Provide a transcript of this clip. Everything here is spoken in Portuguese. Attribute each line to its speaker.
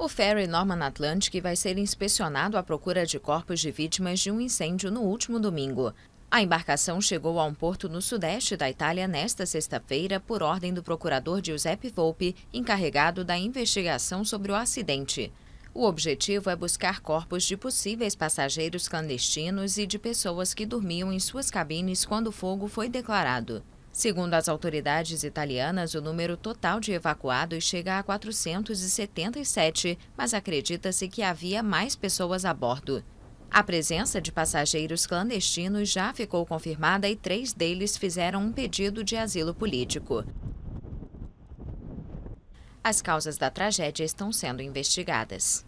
Speaker 1: O ferry Norman Atlantic vai ser inspecionado à procura de corpos de vítimas de um incêndio no último domingo. A embarcação chegou a um porto no sudeste da Itália nesta sexta-feira por ordem do procurador Giuseppe Volpe, encarregado da investigação sobre o acidente. O objetivo é buscar corpos de possíveis passageiros clandestinos e de pessoas que dormiam em suas cabines quando o fogo foi declarado. Segundo as autoridades italianas, o número total de evacuados chega a 477, mas acredita-se que havia mais pessoas a bordo. A presença de passageiros clandestinos já ficou confirmada e três deles fizeram um pedido de asilo político. As causas da tragédia estão sendo investigadas.